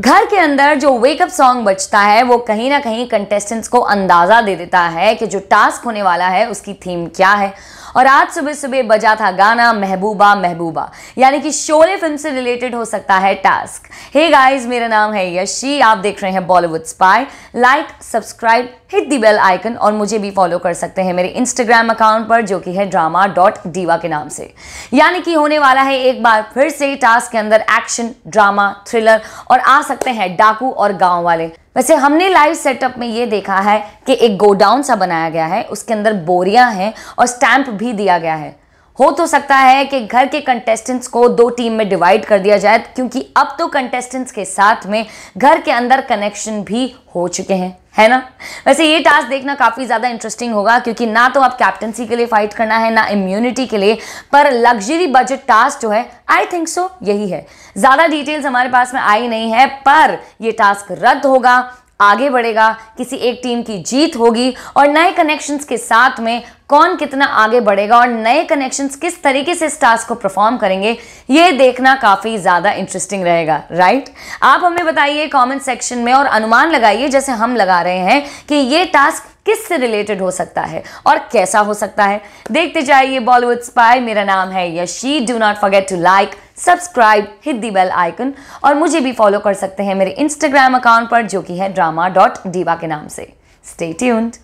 घर के अंदर जो वेकअप सॉन्ग बजता है वो कहीं ना कहीं कंटेस्टेंट्स को अंदाज़ा दे देता है कि जो टास्क होने वाला है उसकी थीम क्या है और आज सुबह सुबह बजा था गाना महबूबा महबूबा यानी कि शोले फिल्म से रिलेटेड हो सकता है टास्क हे गाइस मेरा नाम है यशी आप देख रहे हैं Bollywood Spy like subscribe hit the bell icon और मुझे भी फॉलो कर सकते हैं मेरे इंस्टाग्राम अकाउंट पर जो कि है ड्रामा डॉट डीवा के नाम से यानी कि होने वाला है एक बार फिर से टास्क के अंदर एक्शन ड्रामा थ्रिलर और आ सकते हैं डाकू और गांव वाले वैसे हमने लाइव सेटअप में ये देखा है कि एक गोडाउन सा बनाया गया है उसके अंदर बोरियां हैं और स्टैंप भी दिया गया है हो तो सकता है कि घर के कंटेस्टेंट्स को दो टीम में डिवाइड कर दिया जाए क्योंकि अब तो कंटेस्टेंट्स के साथ में घर के अंदर कनेक्शन भी हो चुके हैं है ना वैसे ये टास्क देखना काफ़ी ज़्यादा इंटरेस्टिंग होगा क्योंकि ना तो आप कैप्टनसी के लिए फाइट करना है ना इम्यूनिटी के लिए पर लग्जरी बजट टास्क जो है आई थिंक सो यही है ज़्यादा डिटेल्स हमारे पास में आई नहीं है पर यह टास्क रद्द होगा आगे बढ़ेगा किसी एक टीम की जीत होगी और नए कनेक्शंस के साथ में कौन कितना आगे बढ़ेगा और नए कनेक्शंस किस तरीके से स्टार्स को परफॉर्म करेंगे ये देखना काफ़ी ज़्यादा इंटरेस्टिंग रहेगा राइट आप हमें बताइए कमेंट सेक्शन में और अनुमान लगाइए जैसे हम लगा रहे हैं कि ये टास्क किस से रिलेटेड हो सकता है और कैसा हो सकता है देखते जाइए बॉलीवुड स्पाई मेरा नाम है Yashi do not forget to like subscribe hit the bell icon और मुझे भी फॉलो कर सकते हैं मेरे इंस्टाग्राम अकाउंट पर जो कि है ड्रामा डॉट डीवा के नाम से स्टे ट्यून्ड